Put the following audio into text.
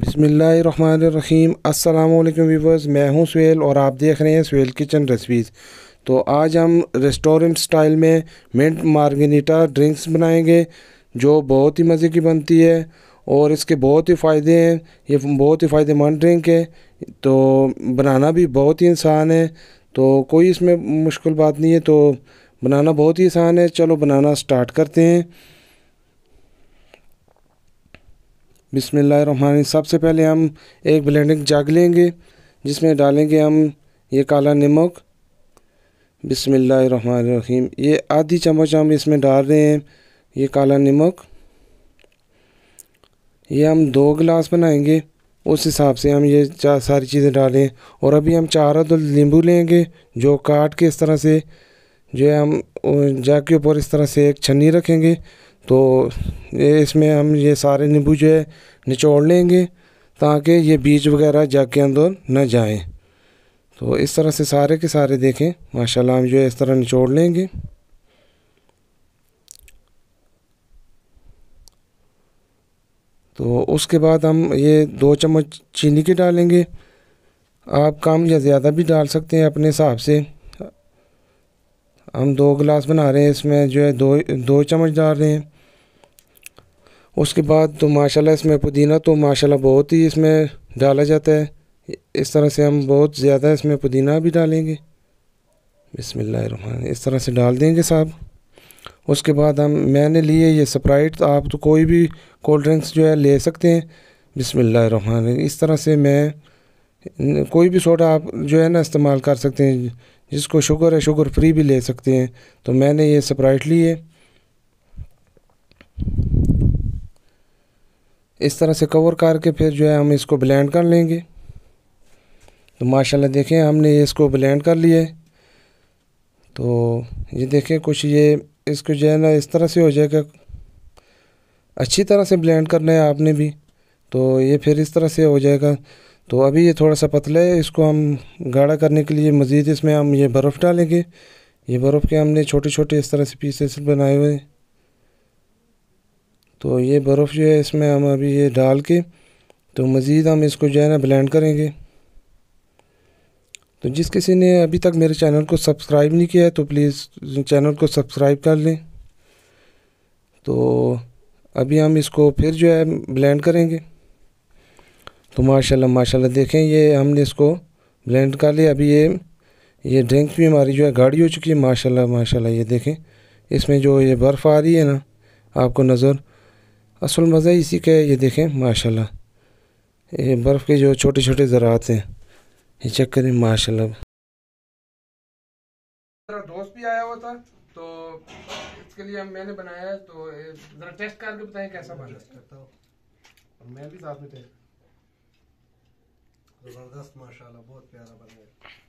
बिसमीम् अल्लाम मैं हूं सुहेल और आप देख रहे हैं सुहेल किचन रेसिपीज़ तो आज हम रेस्टोरेंट स्टाइल में मिंट मार्गनीटा ड्रिंक्स बनाएंगे जो बहुत ही मज़े की बनती है और इसके बहुत ही फ़ायदे हैं ये बहुत ही फ़ायदेमंद ड्रिंक है तो बनाना भी बहुत ही आसान है तो कोई इसमें मुश्किल बात नहीं है तो बनाना बहुत ही आसान है चलो बनाना स्टार्ट करते हैं बिसमीम सबसे पहले हम एक ब्लेंडिंग जग लेंगे जिसमें डालेंगे हम ये काला नमक बिसमीम ये आधी चम्मच हम इसमें डाल रहे हैं ये काला नमक ये हम दो गिलास बनाएंगे उस हिसाब से हम ये चार सारी चीज़ें डालें और अभी हम चार अदल नींबू लेंगे जो काट के इस तरह से जो है हम जग के ऊपर इस तरह से एक छन्नी रखेंगे तो ये इसमें हम ये सारे नींबू जो है निचोड़ लेंगे ताकि ये बीज वगैरह जग के अंदर न जाएं तो इस तरह से सारे के सारे देखें माशाल्लाह हम जो है इस तरह निचोड़ लेंगे तो उसके बाद हम ये दो चम्मच चीनी के डालेंगे आप कम या ज़्यादा भी डाल सकते हैं अपने हिसाब से हम दो गिलास बना रहे हैं इसमें जो है दो दो चम्मच डाल रहे हैं उसके बाद तो माशाल्लाह इसमें पुदीना तो माशाल्लाह बहुत ही इसमें डाला जाता है इस तरह से हम बहुत ज़्यादा इसमें पुदीना भी डालेंगे बिसमीम इस तरह से डाल देंगे साहब उसके बाद हम मैंने लिए ये स्प्राइट तो आप तो कोई भी कोल्ड ड्रिंक्स जो है ले सकते हैं बिसमीम इस तरह से मैं कोई भी सोडा आप जो है ना इस्तेमाल कर सकते हैं जिसको शुगर है शुगर फ्री भी ले सकते हैं तो मैंने ये स्प्राइट ली है इस तरह से कवर करके फिर जो है हम इसको ब्लेंड कर लेंगे तो माशाल्लाह देखें हमने इसको ब्लेंड कर लिए तो ये देखें कुछ ये इसको जो है ना इस तरह से हो जाएगा अच्छी तरह से ब्लेंड करना है आपने भी तो ये फिर इस तरह से हो जाएगा तो अभी ये थोड़ा सा पतला है इसको हम गाढ़ा करने के लिए मज़ीद इसमें हम ये बर्फ़ डालेंगे ये बर्फ़ के हमने छोटे छोटे इस तरह से पीसेस बनाए हुए हैं तो ये बर्फ़ जो है इसमें हम अभी ये डाल के तो मज़ीद हम इसको जो है ना ब्लेंड करेंगे तो जिस किसी ने अभी तक मेरे चैनल को सब्सक्राइब नहीं किया है तो प्लीज़ चैनल को सब्सक्राइब कर लें तो अभी हम इसको फिर जो है ब्लेंड करेंगे तो माशाल्लाह माशाल्लाह देखें ये हमने इसको ब्लेंड कर लिया अभी ये ये ड्रिंक भी हमारी जो है गाड़ी हो चुकी है माशाल्लाह माशाल्लाह ये देखें इसमें जो ये बर्फ़ आ रही है ना आपको नज़र असल मज़ा इसी का है ये देखें माशाल्लाह ये बर्फ़ के जो छोटे छोटे ज़रात हैं ये चेक करें माशाल्लाह मेरा दोस्त भी आया हुआ था तो इसके लिए हम मैंने बनाया है तो ज़रा टेस्ट करके बताएं कैसा बना करता हूँ मैं भी साथ में टेस्ट ज़बरदस्त माशाल्लाह बहुत प्यारा बना है